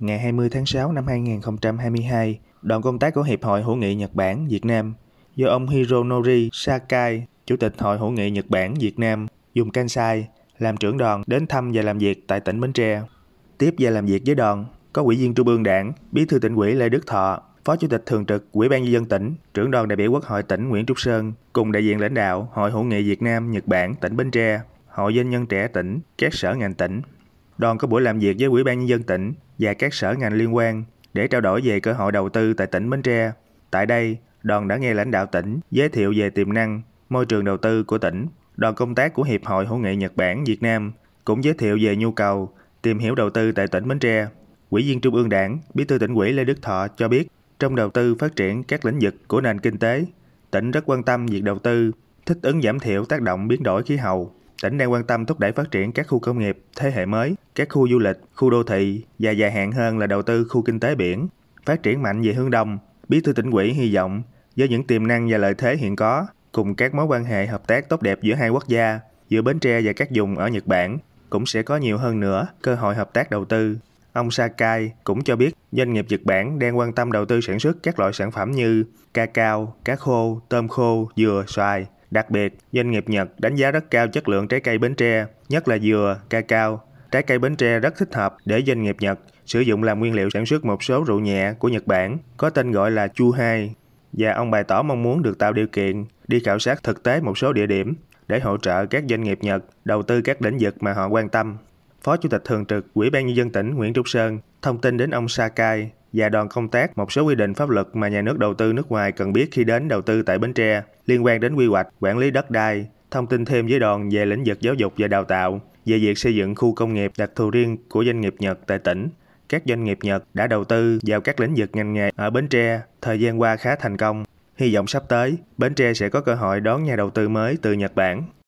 ngày 20 tháng 6 năm 2022, đoàn công tác của Hiệp hội Hữu nghị Nhật Bản Việt Nam do ông Hironori Sakai, Chủ tịch Hội Hữu nghị Nhật Bản Việt Nam, dùng Kansai, làm trưởng đoàn đến thăm và làm việc tại tỉnh Bến Tre. Tiếp và làm việc với đoàn có Ủy viên Trung ương Đảng, Bí thư tỉnh ủy Lê Đức Thọ, Phó Chủ tịch Thường trực Ủy ban Nhân dân tỉnh, trưởng đoàn đại biểu Quốc hội tỉnh Nguyễn Trúc Sơn, cùng đại diện lãnh đạo Hội hữu nghị Việt Nam Nhật Bản tỉnh Bến Tre, Hội doanh nhân trẻ tỉnh, các sở ngành tỉnh. Đoàn có buổi làm việc với Ủy ban Nhân dân tỉnh và các sở ngành liên quan để trao đổi về cơ hội đầu tư tại tỉnh Bến Tre. Tại đây, đoàn đã nghe lãnh đạo tỉnh giới thiệu về tiềm năng, môi trường đầu tư của tỉnh. Đoàn công tác của Hiệp hội Hữu nghị Nhật Bản Việt Nam cũng giới thiệu về nhu cầu tìm hiểu đầu tư tại tỉnh Bến Tre. Quỹ viên Trung ương Đảng, Bí thư tỉnh ủy Lê Đức Thọ cho biết, trong đầu tư phát triển các lĩnh vực của nền kinh tế, tỉnh rất quan tâm việc đầu tư, thích ứng giảm thiểu tác động biến đổi khí hậu Tỉnh đang quan tâm thúc đẩy phát triển các khu công nghiệp thế hệ mới, các khu du lịch, khu đô thị và dài hạn hơn là đầu tư khu kinh tế biển, phát triển mạnh về hướng đông. Bí thư tỉnh ủy hy vọng với những tiềm năng và lợi thế hiện có, cùng các mối quan hệ hợp tác tốt đẹp giữa hai quốc gia, giữa Bến Tre và các vùng ở Nhật Bản, cũng sẽ có nhiều hơn nữa cơ hội hợp tác đầu tư. Ông Sakai cũng cho biết doanh nghiệp Nhật Bản đang quan tâm đầu tư sản xuất các loại sản phẩm như cacao, cá khô, tôm khô, dừa, xoài – Đặc biệt, doanh nghiệp Nhật đánh giá rất cao chất lượng trái cây Bến Tre, nhất là dừa, ca cao Trái cây Bến Tre rất thích hợp để doanh nghiệp Nhật sử dụng làm nguyên liệu sản xuất một số rượu nhẹ của Nhật Bản, có tên gọi là Chu Hai. Và ông bày tỏ mong muốn được tạo điều kiện đi khảo sát thực tế một số địa điểm để hỗ trợ các doanh nghiệp Nhật đầu tư các lĩnh vực mà họ quan tâm. Phó Chủ tịch Thường trực Ủy ban Nhân dân tỉnh Nguyễn Trúc Sơn thông tin đến ông Sakai, và đoàn công tác một số quy định pháp luật mà nhà nước đầu tư nước ngoài cần biết khi đến đầu tư tại Bến Tre liên quan đến quy hoạch, quản lý đất đai, thông tin thêm với đoàn về lĩnh vực giáo dục và đào tạo, về việc xây dựng khu công nghiệp đặc thù riêng của doanh nghiệp Nhật tại tỉnh. Các doanh nghiệp Nhật đã đầu tư vào các lĩnh vực ngành nghề ở Bến Tre thời gian qua khá thành công. Hy vọng sắp tới, Bến Tre sẽ có cơ hội đón nhà đầu tư mới từ Nhật Bản.